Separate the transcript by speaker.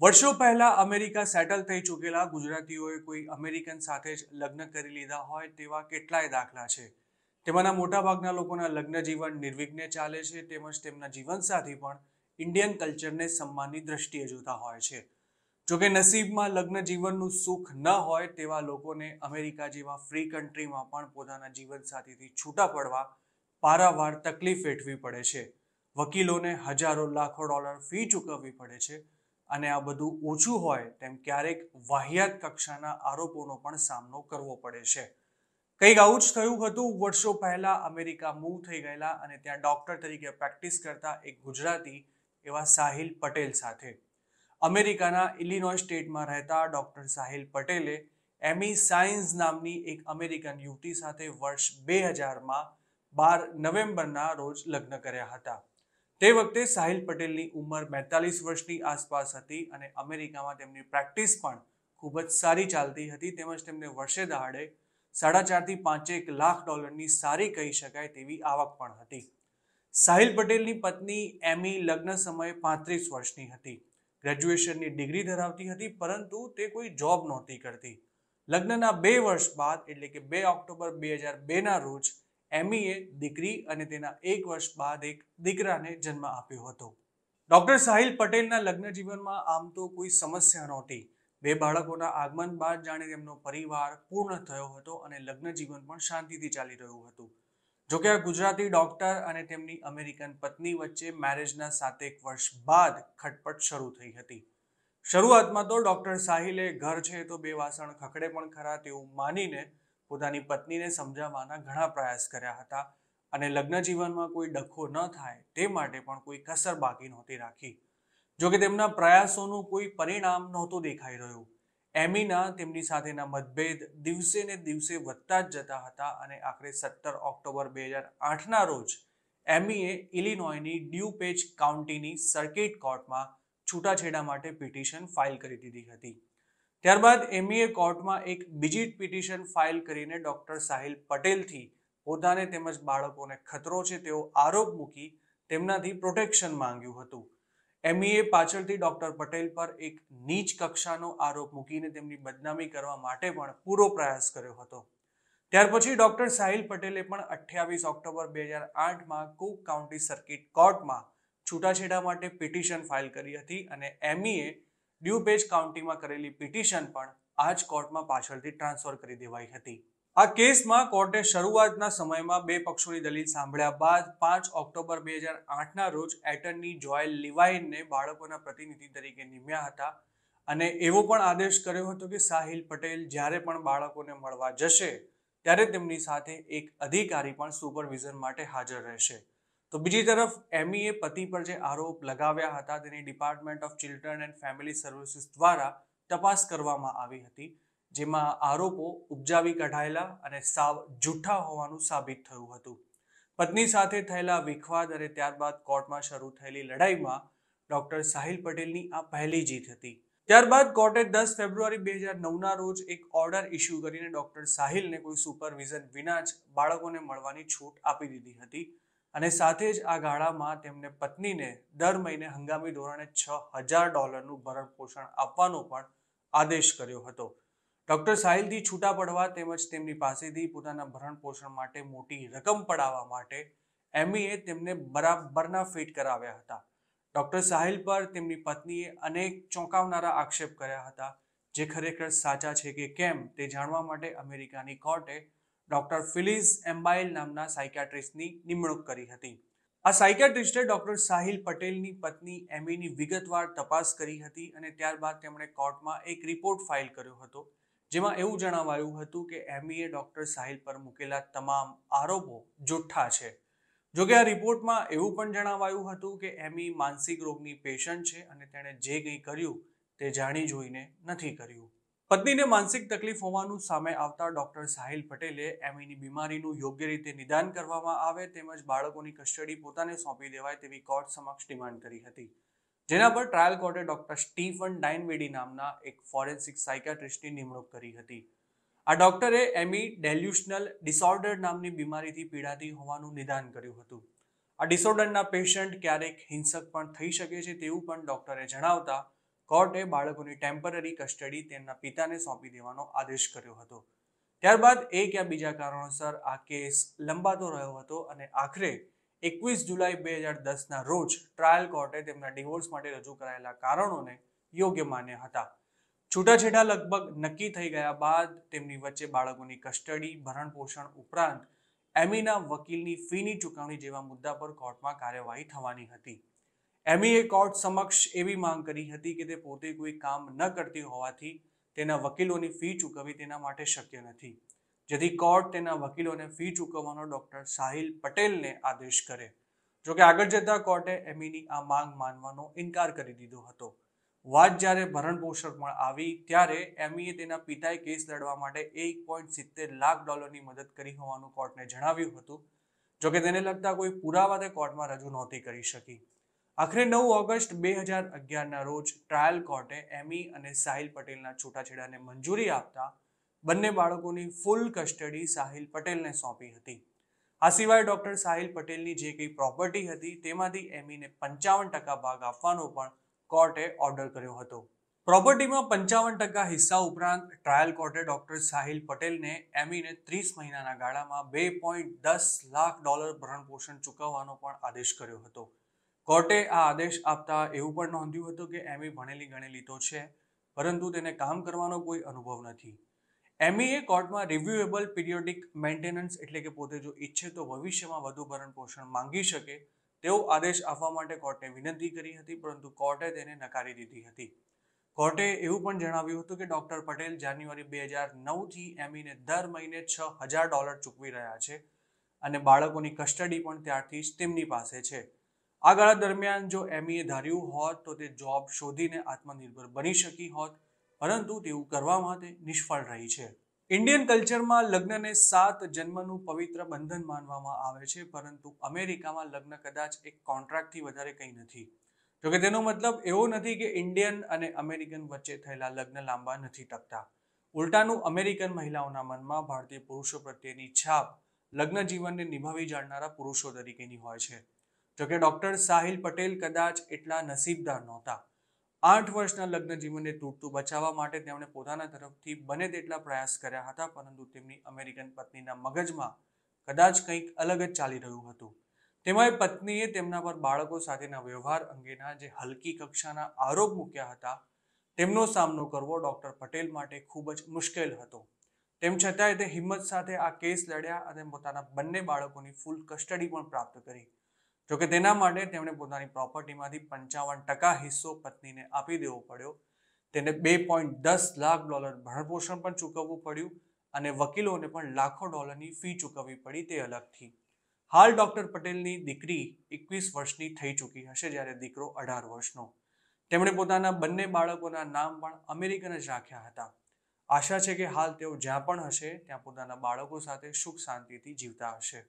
Speaker 1: વર્ષો પહેલા America settle થઈ ચૂકેલા ગુજરાતીઓએ કોઈ અમેરિકન સાથે જ લગ્ન કરી લીધા હોય તેવા કેટલાય દાખલા છે તેમાંના મોટાભાગના લોકોના લગ્ન જીવન નિર્વિઘ્ને ચાલે છે તેમજ તેમના જીવનસાથી પણ ઇન્ડિયન કલ્ચરને સન્માનની દ્રષ્ટિએ જોતા હોય છે જોકે નસીબમાં લગ્ન જીવનનું સુખ ન હોય તેવા લોકોને અમેરિકા જેવા ફ્રી કન્ટ્રીમાં પણ પોતાના જીવનસાથીથી છૂટા પડવા પારાવાર તકલીફ વેઠવી પડે છે વકીલોને હજારો લાખો ડોલર ફી ચૂકવવી પડે છે અને આ બધું ઓછું હોય તેમ ક્યારેક વાહિયાત કક્ષાના આરોપોનો પણ સામનો કરવો પડે છે કંઈક આવું જ થયું હતું વર્ષો પહેલાં અમેરિકા મૂવ થઈ ગયેલા અને ત્યાં ડૉક્ટર તરીકે પ્રેક્ટિસ કરતા એક ગુજરાતી એવા સાહિલ પટેલ સાથે અમેરિકાના ઇલિનોય સ્ટેટમાં રહેતા ડૉક્ટર સાહિલ પટેલે એમી સાયન્સ નામની એક અમેરિકન યુવતી સાથે વર્ષ બે હજારમાં બાર નવેમ્બરના રોજ લગ્ન કર્યા હતા તે વખતે સાહિલ પટેલની ઉંમર બેતાલીસ વર્ષની આસપાસ હતી અને અમેરિકામાં તેમની પ્રેક્ટિસ પણ ખૂબ જ સારી ચાલતી હતી તેમજ તેમને વર્ષે દહાડે સાડા ચારથી પાંચેક લાખ ડોલરની સારી કહી શકાય તેવી આવક પણ હતી સાહિલ પટેલની પત્ની એમી લગ્ન સમયે પાંત્રીસ વર્ષની હતી ગ્રેજ્યુએશનની ડિગ્રી ધરાવતી હતી પરંતુ તે કોઈ જોબ નહોતી કરતી લગ્નના બે વર્ષ બાદ એટલે કે બે ઓક્ટોબર બે હજાર બેના રોજ એમીએ e દીકરી અને તેના એક વર્ષ બાદ એક દીકરાને જન્મ આપ્યો હતો ડોક્ટર સાહિલ પટેલના લગ્ન જીવનમાં આમ તો કોઈ સમસ્યા નહોતી બે બાળકોના આગમન બાદ જાણે તેમનો પરિવાર પૂર્ણ થયો હતો અને લગ્ન જીવન પણ શાંતિથી ચાલી રહ્યું હતું જોકે આ ગુજરાતી ડોક્ટર અને તેમની અમેરિકન પત્ની વચ્ચે મેરેજના સાતેક વર્ષ બાદ ખટપટ શરૂ થઈ હતી શરૂઆતમાં તો ડોક્ટર સાહિલે ઘર છે તો બે વાસણ ખખડે પણ ખરા તેવું માનીને પોતાની પત્નીને સમજાવવાના ઘણા પ્રયાસ કર્યા હતા અને લગ્ન જીવનમાં કોઈ ડખો ન થાય તે માટે પણ કોઈ કસર બાકી નહોતી રાખી જોકે તેમના પ્રયાસોનું કોઈ પરિણામ નહોતું દેખાઈ રહ્યું એમીના તેમની સાથેના મતભેદ દિવસે ને દિવસે વધતા જ જતા હતા અને આખરે સત્તર ઓક્ટોબર બે હજાર આઠના રોજ એમીએ ઇલિનોયની ડ્યુ પેજ કાઉન્ટીની સર્કિટ કોર્ટમાં છૂટાછેડા માટે પિટિશન ફાઇલ કરી દીધી હતી ત્યારબાદ એમઈએ e કોર્ટમાં એક બીજી પિટિશન ફાઇલ કરીને ડૉક્ટર સાહિલ પટેલથી પોતાને તેમજ બાળકોને ખતરો છે તેવો આરોપ મૂકી તેમનાથી પ્રોટેક્શન માંગ્યું હતું એમઈએ e પાછળથી ડૉક્ટર પટેલ પર એક નીચ કક્ષાનો આરોપ મૂકીને તેમની બદનામી કરવા માટે પણ પૂરો પ્રયાસ કર્યો હતો ત્યાર પછી ડૉક્ટર સાહિલ પટેલે પણ અઠ્યાવીસ ઓક્ટોબર બે હજાર આઠમાં કુક કાઉન્ટી સર્કિટ કોર્ટમાં છૂટાછેડા માટે પિટિશન ફાઇલ કરી હતી અને એમઈએ ડ્યુબેજ કાઉન્ટીમાં કરેલી પિટિશન પણ આ જ કોર્ટમાં પાછળથી ટ્રાન્સફર કરી દેવાઈ હતી આ કેસમાં કોર્ટે શરૂઆતના સમયમાં બે પક્ષોની દલીલ સાંભળ્યા બાદ પાંચ ઓક્ટોબર બે હજાર આઠના રોજ એટર્ની જોયલ લિવાઇનને બાળકોના પ્રતિનિધિ તરીકે નિમ્યા હતા અને એવો પણ આદેશ કર્યો હતો કે સાહિલ પટેલ જ્યારે પણ બાળકોને મળવા જશે ત્યારે તેમની સાથે એક અધિકારી પણ સુપરવિઝન માટે હાજર રહેશે તો બીજી તરફ એમઈએ e પતિ પર જે આરોપ લગાવ્યા હતા તેની department of children and family services દ્વારા તપાસ કરવામાં આવી હતી જેમાં આરોપો ઉપજાવી કઢાયેલા અને સાવ જૂઠા હોવાનું સાબિત થયું હતું પત્ની સાથે થયેલા વિખવાદ અને ત્યારબાદ કોર્ટમાં શરૂ થયેલી લડાઈમાં ડોક્ટર સાહિલ પટેલની આ પહેલી જીત હતી ત્યારબાદ કોર્ટે દસ ફેબ્રુઆરી બે હજાર નવના રોજ એક ઓર્ડર ઇસ્યુ કરીને ડોક્ટર સાહિલને કોઈ સુપરવિઝન વિના જ બાળકોને મળવાની છૂટ આપી દીધી હતી અને સાથે જ આ ગાળામાં તેમને પત્નીને દર મહિને હંગામી ધોરણે છ હજાર ડોલરનું ભરણ પોષણ આપવાનો પણ આદેશ કર્યો હતો ડૉક્ટર સાહિલથી છૂટા પડવા તેમજ તેમની પાસેથી પોતાના ભરણ પોષણ માટે મોટી રકમ પડાવવા માટે એમીએ તેમને બરાબરના ફિટ કરાવ્યા હતા ડૉક્ટર સાહિલ પર તેમની પત્નીએ અનેક ચોંકાવનારા આક્ષેપ કર્યા હતા જે ખરેખર સાચા છે કે કેમ તે જાણવા માટે અમેરિકાની કોર્ટે ડોક્ટર ફિલિઝ એમ્બાઇલ નામના સાયકાટ્રિસ્ટની નિમણૂક કરી હતી આ સાયકાટ્રિસ્ટે ડોક્ટર સાહિલ પટેલની પત્ની એમીની વિગતવાર તપાસ કરી હતી અને ત્યારબાદ તેમણે કોર્ટમાં એક રિપોર્ટ ફાઇલ કર્યો હતો જેમાં એવું જણાવાયું હતું કે એમીએ ડોક્ટર સાહિલ પર મૂકેલા તમામ આરોપો જુઠ્ઠા છે જોકે આ રિપોર્ટમાં એવું પણ જણાવાયું હતું કે એમી માનસિક રોગની પેશન્ટ છે અને તેણે જે કંઈ કર્યું તે જાણી જોઈને નથી કર્યું પત્નીને માનસિક તકલીફ હોવાનું સામે આવતા ડોક્ટર સાહિલ પટેલે એમીની બીમારીનું યોગ્ય રીતે નિદાન કરવામાં આવે તેમજ બાળકોની કસ્ટડી પોતાને સોંપી દેવાય તેવી કોર્ટ સમક્ષ ડિમાન્ડ કરી હતી જેના પર ટ્રાયલ કોર્ટે ડોક્ટર સ્ટીફન ડાઇનવેડી નામના એક ફોરેન્સિક સાયકાટ્રિસ્ટની નિમણૂક કરી હતી આ ડોક્ટરે એમી ડેલ્યુશનલ ડિસઓર્ડર નામની બીમારીથી પીડાતી હોવાનું નિદાન કર્યું હતું આ ડિસઓર્ડરના પેશન્ટ ક્યારેક હિંસક પણ થઈ શકે છે તેવું પણ ડોક્ટરે જણાવતા કોર્ટે બાળકોની ટેમ્પરરી કસ્ટડી તેમના પિતાને સોંપી દેવાનો આદેશ કર્યો હતો ત્યારબાદ એક યા બીજા કારણોસર આ કેસ લંબાતો રહ્યો હતો અને આખરે એકવીસ જુલાઈ બે હજાર દસના રોજ ટ્રાયલ કોર્ટે તેમના ડિવોર્સ માટે રજૂ કરાયેલા કારણોને યોગ્ય માન્ય હતા છૂટાછેડા લગભગ નક્કી થઈ ગયા બાદ તેમની વચ્ચે બાળકોની કસ્ટડી ભરણપોષણ ઉપરાંત એમીના વકીલની ફીની ચુકવણી જેવા મુદ્દા પર કોર્ટમાં કાર્યવાહી થવાની હતી એમઈએ કોર્ટ સમક્ષ એવી માંગ કરી હતી કે તે પોતે કોઈ કામ ન કરતી હોવાથી તેના વકીલોની ફી ચૂકવવી તેના માટે શક્ય નથી જેથી કોર્ટ તેના વકીલોને ફી ચૂકવવાનો ડૉક્ટર સાહિલ પટેલને આદેશ કરે જોકે આગળ જતા કોર્ટે એમીની આ માંગ માનવાનો ઇનકાર કરી દીધો હતો
Speaker 2: વાત જ્યારે ભરણપોષણ પણ
Speaker 1: આવી ત્યારે એમીએ તેના પિતાએ કેસ લડવા માટે એક પોઈન્ટ સિત્તેર લાખ ડોલરની મદદ કરી હોવાનું કોર્ટને જણાવ્યું હતું જોકે તેને લગતા કોઈ પુરાવા તે કોર્ટમાં રજૂ નહોતી કરી શકી આખરે નવ ઓગસ્ટ બે હજાર અગિયારના રોજ ટ્રાયલ કોર્ટે એમી અને સાહિલ પટેલના છૂટાછેડાને મંજૂરી આપતા બંને બાળકોની ફૂલ કસ્ટડી સાહિલ પટેલને સોંપી હતી આ સિવાય ડૉક્ટર સાહિલ પટેલની જે કંઈ પ્રોપર્ટી હતી તેમાંથી એમીને પંચાવન ટકા ભાગ આપવાનો પણ કોર્ટે ઓર્ડર કર્યો હતો પ્રોપર્ટીમાં પંચાવન ટકા હિસ્સા ઉપરાંત ટ્રાયલ કોર્ટે ડૉક્ટર સાહિલ પટેલને એમીને ત્રીસ મહિનાના ગાળામાં બે પોઈન્ટ દસ લાખ ડોલર ભરણપોષણ ચૂકવવાનો પણ આદેશ કર્યો હતો કોર્ટે આ આદેશ આપતા એવું પણ નોંધ્યું હતું કે એમી ભણેલી ગણેલી તો છે પરંતુ તેને કામ કરવાનો કોઈ અનુભવ નથી એમઈએ કોર્ટમાં રિવ્યુએબલ પીરિયોડિક મેન્ટેનન્સ એટલે કે પોતે જો ઈચ્છે તો ભવિષ્યમાં વધુ ભરણ પોષણ માંગી શકે તેવો આદેશ આપવા માટે કોર્ટને વિનંતી કરી હતી પરંતુ કોર્ટે તેને નકારી દીધી હતી કોર્ટે એવું પણ જણાવ્યું હતું કે ડોક્ટર પટેલ જાન્યુઆરી બે હજાર નવથી એમીને દર મહિને છ હજાર ડોલર ચૂકવી રહ્યા છે અને બાળકોની કસ્ટડી પણ ત્યારથી જ તેમની પાસે છે આ ગાળા દરમિયાન જો એમીએ e ધાર્યું હોત તો તે જોબ શોધીને આત્મનિર્ભર બની શકી હોત પરંતુ તેવું કરવામાં તે નિષ્ફળ રહી છે ઇન્ડિયન કલ્ચરમાં લગ્નને સાત જન્મનું પવિત્ર બંધન માનવામાં આવે છે પરંતુ અમેરિકામાં લગ્ન કદાચ એક કોન્ટ્રાક્ટથી વધારે કંઈ નથી જોકે તેનો મતલબ એવો નથી કે ઇન્ડિયન અને અમેરિકન વચ્ચે થયેલા લગ્ન લાંબા નથી ટકતા ઉલટાનું અમેરિકન મહિલાઓના મનમાં ભારતીય પુરુષો પ્રત્યેની છાપ લગ્ન જીવનને નિભાવી જાણનારા પુરુષો તરીકેની હોય છે જોકે ડૉક્ટર સાહિલ પટેલ કદાચ એટલા નસીબદાર નહોતા આઠ વર્ષના લગ્ન જીવનને તૂટતું બચાવવા માટે તેમણે પોતાના તરફથી બને તેટલા પ્રયાસ કર્યા હતા પરંતુ તેમની અમેરિકન પત્નીના મગજમાં કદાચ કંઈક અલગ જ ચાલી રહ્યું હતું તેમાંય પત્નીએ તેમના પર બાળકો સાથેના વ્યવહાર અંગેના જે હલકી કક્ષાના આરોપ મૂક્યા હતા તેમનો સામનો કરવો ડૉક્ટર પટેલ માટે ખૂબ જ મુશ્કેલ હતો તેમ છતાંય તે હિંમત સાથે આ કેસ લડ્યા અને પોતાના બંને બાળકોની ફૂલ કસ્ટડી પણ પ્રાપ્ત કરી જોકે તેના માટે તેમણે પોતાની પ્રોપર્ટીમાંથી પંચાવન ટકા હિસ્સો પત્નીને આપી દેવો પડ્યો તેને બે પોઈન્ટ દસ લાખ ડોલર ભરણપોષણ પણ ચૂકવવું પડ્યું અને વકીલોને પણ લાખો ડોલરની ફી ચૂકવવી પડી તે અલગથી હાલ ડોક્ટર પટેલની દીકરી એકવીસ વર્ષની થઈ ચૂકી હશે જ્યારે દીકરો અઢાર વર્ષનો તેમણે પોતાના બંને બાળકોના નામ પણ અમેરિકન જ રાખ્યા હતા આશા છે કે હાલ તેઓ જ્યાં પણ હશે ત્યાં પોતાના બાળકો સાથે સુખ શાંતિથી જીવતા હશે